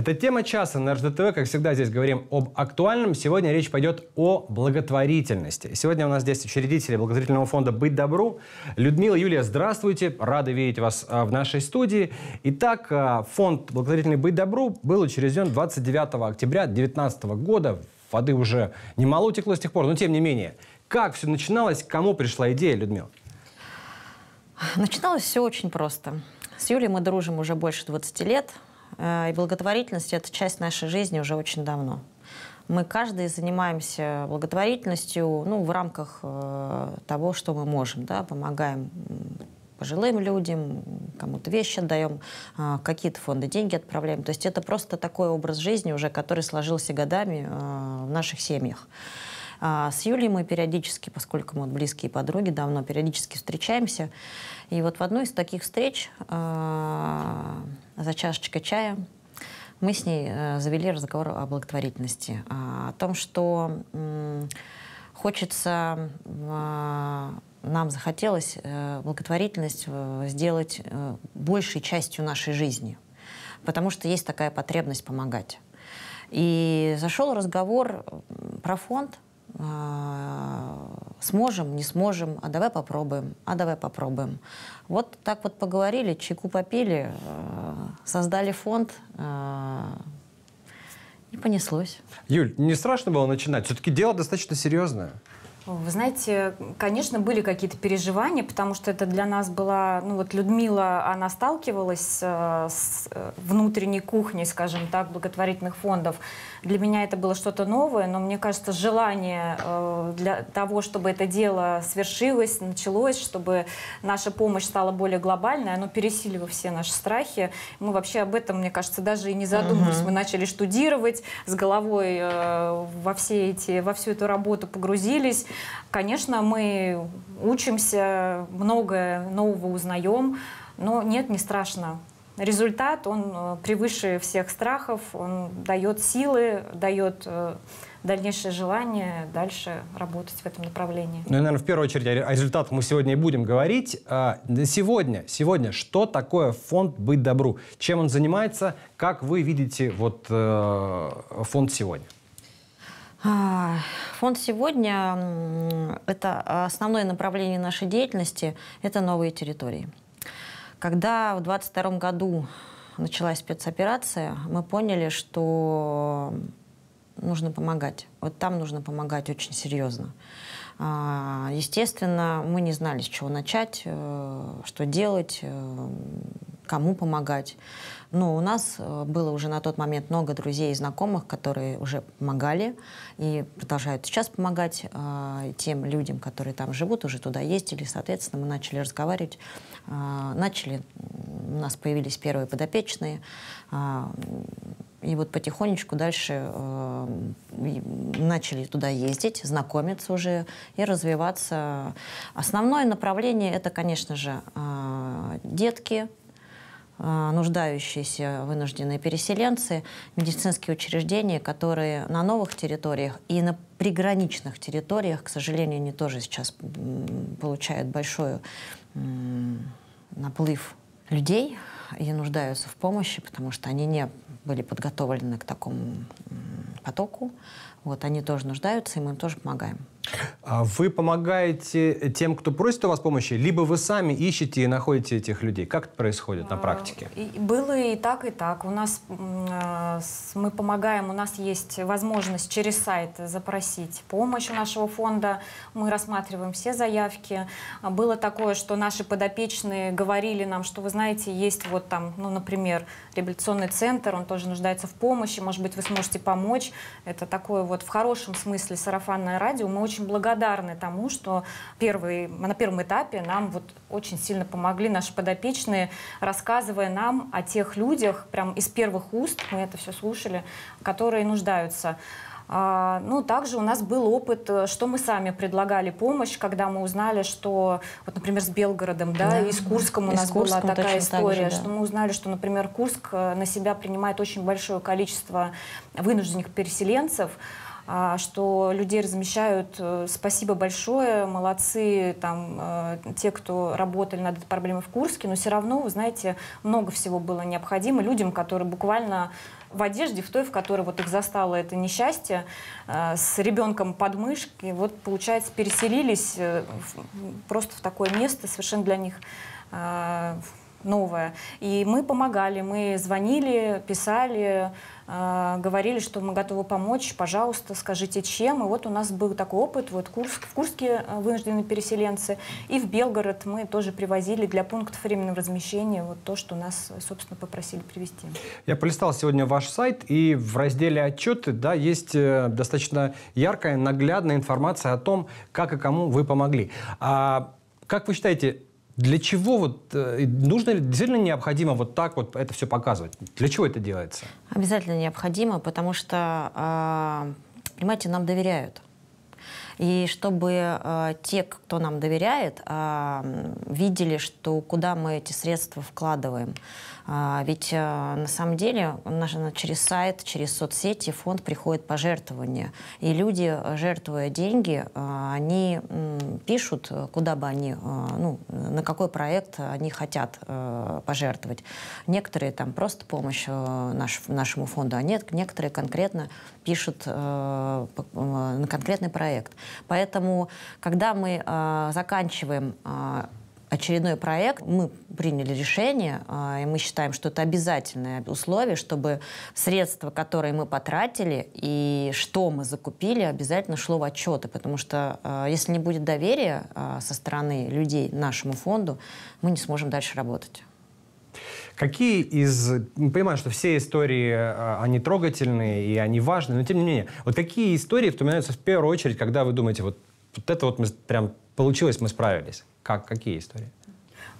Это тема часа на РЖДТВ. Как всегда, здесь говорим об актуальном. Сегодня речь пойдет о благотворительности. Сегодня у нас здесь учредители благотворительного фонда «Быть добру». Людмила, Юлия, здравствуйте. Рада видеть вас а, в нашей студии. Итак, а, фонд благотворительный «Быть добру» был учрежден 29 октября 2019 года. Воды уже немало утекло с тех пор, но тем не менее. Как все начиналось? Кому пришла идея, Людмила? Начиналось все очень просто. С Юлей мы дружим уже больше 20 лет. Э, и благотворительность – это часть нашей жизни уже очень давно. Мы каждый занимаемся благотворительностью ну, в рамках э, того, что мы можем. Да? Помогаем пожилым людям, кому-то вещи отдаем, э, какие-то фонды деньги отправляем. То есть это просто такой образ жизни уже, который сложился годами в наших семьях. А с Юлей мы периодически, поскольку мы близкие подруги, давно периодически встречаемся. И вот в одной из таких встреч а, за чашечкой чая мы с ней э, завели разговор о благотворительности, а, о том, что хочется, а, нам захотелось э, благотворительность э, сделать большей частью нашей жизни, потому что есть такая потребность помогать. И зашел разговор про фонд, а, сможем, не сможем, а давай попробуем, а давай попробуем. Вот так вот поговорили, чайку попили, а, создали фонд, а, и понеслось. Юль, не страшно было начинать? Все-таки дело достаточно серьезное. Вы знаете, конечно, были какие-то переживания, потому что это для нас была, ну вот Людмила, она сталкивалась э, с э, внутренней кухней, скажем так, благотворительных фондов. Для меня это было что-то новое, но мне кажется, желание э, для того, чтобы это дело свершилось, началось, чтобы наша помощь стала более глобальной, оно пересилило все наши страхи. Мы вообще об этом, мне кажется, даже и не задумывались. Угу. Мы начали штудировать, с головой э, во все эти, во всю эту работу погрузились. Конечно, мы учимся, многое нового узнаем, но нет, не страшно. Результат, он э, превыше всех страхов, он дает силы, дает э, дальнейшее желание дальше работать в этом направлении. Ну и, наверное, в первую очередь о результатах мы сегодня и будем говорить. А, сегодня, сегодня, что такое фонд «Быть добру»? Чем он занимается? Как вы видите вот, э, фонд сегодня? А, фонд сегодня – это основное направление нашей деятельности – это новые территории. Когда в 2022 году началась спецоперация, мы поняли, что нужно помогать. Вот там нужно помогать очень серьезно. А, естественно, мы не знали, с чего начать, э, что делать, э, кому помогать. Но у нас э, было уже на тот момент много друзей и знакомых, которые уже помогали и продолжают сейчас помогать э, тем людям, которые там живут, уже туда ездили. Соответственно, мы начали разговаривать. Э, начали, у нас появились первые подопечные. Э, и вот потихонечку дальше э, начали туда ездить, знакомиться уже и развиваться. Основное направление это, конечно же, э, детки, Э, нуждающиеся вынужденные переселенцы, медицинские учреждения, которые на новых территориях и на приграничных территориях, к сожалению, они тоже сейчас получают большой наплыв людей и нуждаются в помощи, потому что они не были подготовлены к такому потоку. Вот они тоже нуждаются, и мы им тоже помогаем. А вы помогаете тем, кто просит у вас помощи, либо вы сами ищете и находите этих людей? Как это происходит на а, практике? Было и так, и так. У нас а, мы помогаем, у нас есть возможность через сайт запросить помощь у нашего фонда. Мы рассматриваем все заявки. Было такое, что наши подопечные говорили нам, что, вы знаете, есть вот там, ну, например, реабилитационный центр, он тоже нуждается в помощи, может быть, вы сможете помочь. Это такое вот в хорошем смысле сарафанное радио. Мы очень благодарны тому, что первый, на первом этапе нам вот очень сильно помогли наши подопечные, рассказывая нам о тех людях, прям из первых уст, мы это все слушали, которые нуждаются. А, ну, также у нас был опыт, э, что мы сами предлагали помощь, когда мы узнали, что, вот, например, с Белгородом, да, да. и с Курском у и нас Курском была такая история, же, да. что мы узнали, что, например, Курск э, на себя принимает очень большое количество вынужденных переселенцев, а, что людей размещают. Э, спасибо большое, молодцы там, э, те, кто работали над этой проблемой в Курске, но все равно, вы знаете, много всего было необходимо людям, которые буквально в одежде, в той, в которой вот их застало это несчастье, э, с ребенком под мышкой, вот, получается, переселились просто в такое место совершенно для них новое. И мы помогали, мы звонили, писали, э, говорили, что мы готовы помочь, пожалуйста, скажите, чем. И вот у нас был такой опыт, вот Курск, в Курске э, вынуждены переселенцы, и в Белгород мы тоже привозили для пунктов временного размещения вот то, что нас, собственно, попросили привезти. Я полистал сегодня ваш сайт, и в разделе «Отчеты» да, есть э, достаточно яркая, наглядная информация о том, как и кому вы помогли. А как вы считаете, для чего вот э, нужно ли действительно необходимо вот так вот это все показывать? Для чего это делается? Обязательно необходимо, потому что, а, понимаете, нам доверяют и чтобы э, те, кто нам доверяет, а, видели, что куда мы эти средства вкладываем. А, ведь э, на самом деле через сайт, через соцсети фонд приходит пожертвования. И люди, э, жертвуя деньги, они пишут, куда бы они, ну, на какой проект они хотят пожертвовать. Некоторые там просто помощь наш, нашему фонду, а нет, некоторые конкретно пишут на конкретный проект. Поэтому, когда мы э, заканчиваем э, очередной проект, мы приняли решение, э, и мы считаем, что это обязательное условие, чтобы средства, которые мы потратили и что мы закупили, обязательно шло в отчеты, потому что э, если не будет доверия э, со стороны людей нашему фонду, мы не сможем дальше работать. Какие из... Ну, понимаю, что все истории, э, они трогательные и они важные, но тем не менее, вот какие истории вспоминаются в первую очередь, когда вы думаете, вот, вот это вот мы прям получилось, мы справились? Как, какие истории?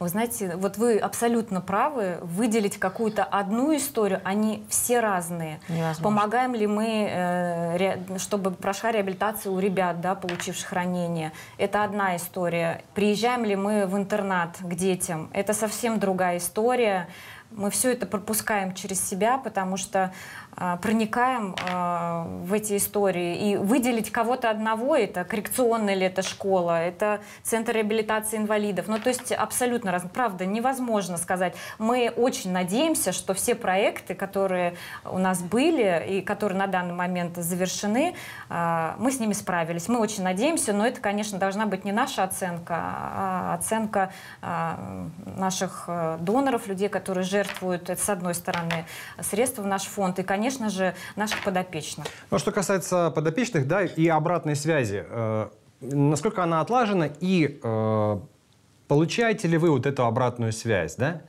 Вы знаете, вот вы абсолютно правы. Выделить какую-то одну историю, они все разные. Невозможно. Помогаем ли мы, э, чтобы прошла реабилитация у ребят, да, получивших ранения? Это одна история. Приезжаем ли мы в интернат к детям? Это совсем другая история мы все это пропускаем через себя, потому что э, проникаем э, в эти истории. И выделить кого-то одного, это коррекционная ли это школа, это центр реабилитации инвалидов. Ну, то есть абсолютно, раз... правда, невозможно сказать. Мы очень надеемся, что все проекты, которые у нас были и которые на данный момент завершены, э, мы с ними справились. Мы очень надеемся, но это, конечно, должна быть не наша оценка, а оценка э, наших доноров, людей, которые жертвуют жертвуют, это с одной стороны, средства в наш фонд и, конечно же, наших подопечных. Ну, что касается подопечных, да, и обратной связи, э, насколько она отлажена и э, получаете ли вы вот эту обратную связь, да?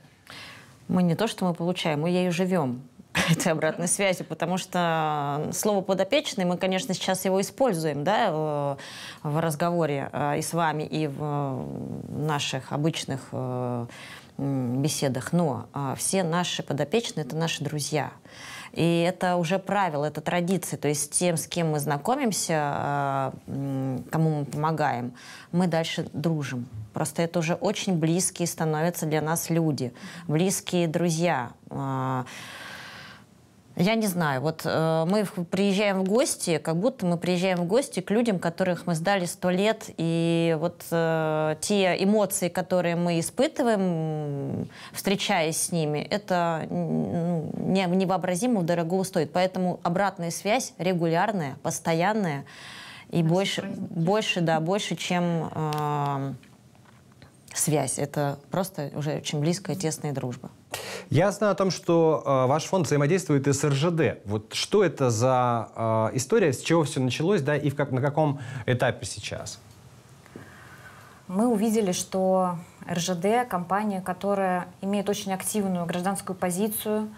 Мы не то, что мы получаем, мы ею живем этой обратной связи, потому что слово «подопечный» мы, конечно, сейчас его используем да, в разговоре э, и с вами, и в наших обычных э, беседах, но э, все наши подопечные – это наши друзья. И это уже правило, это традиции. То есть тем, с кем мы знакомимся, кому мы помогаем, мы дальше дружим. Просто это уже очень близкие становятся для нас люди, близкие друзья. Я не знаю. Вот э, мы приезжаем в гости, как будто мы приезжаем в гости к людям, которых мы сдали сто лет, и вот э, те эмоции, которые мы испытываем, встречаясь с ними, это ну, невообразимо дорого стоит. Поэтому обратная связь регулярная, постоянная и а больше, больше, да, больше, чем э, связь. Это просто уже очень близкая, тесная дружба. Я знаю о том, что э, ваш фонд взаимодействует и с РЖД. Вот что это за э, история, с чего все началось, да, и в как, на каком этапе сейчас? Мы увидели, что РЖД – компания, которая имеет очень активную гражданскую позицию,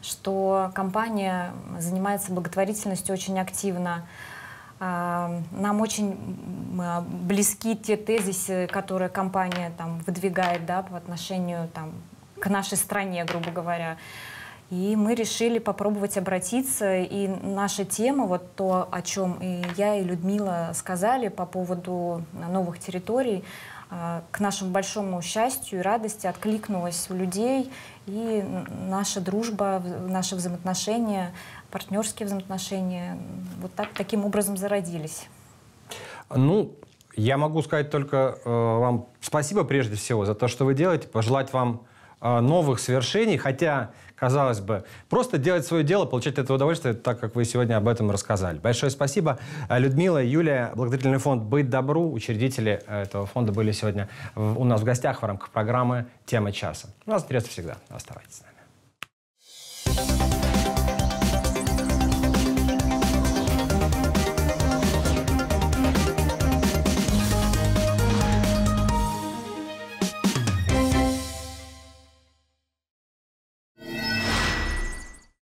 что компания занимается благотворительностью очень активно. А, нам очень близки те тезисы, которые компания там, выдвигает да, по отношению там, к нашей стране, грубо говоря. И мы решили попробовать обратиться. И наша тема, вот то, о чем и я, и Людмила сказали по поводу новых территорий, а, к нашему большому счастью и радости откликнулась у людей. И наша дружба, наши взаимоотношения, партнерские взаимоотношения вот так, таким образом зародились. Ну, я могу сказать только э, вам спасибо прежде всего за то, что вы делаете, пожелать вам а, новых свершений, хотя, казалось бы, просто делать свое дело, получать это удовольствие, так как вы сегодня об этом рассказали. Большое спасибо. А, Людмила, Юлия, благотворительный фонд «Быть добру», учредители э, этого фонда были сегодня у нас в гостях в рамках программы «Тема часа». У нас интересно всегда. Оставайтесь с нами.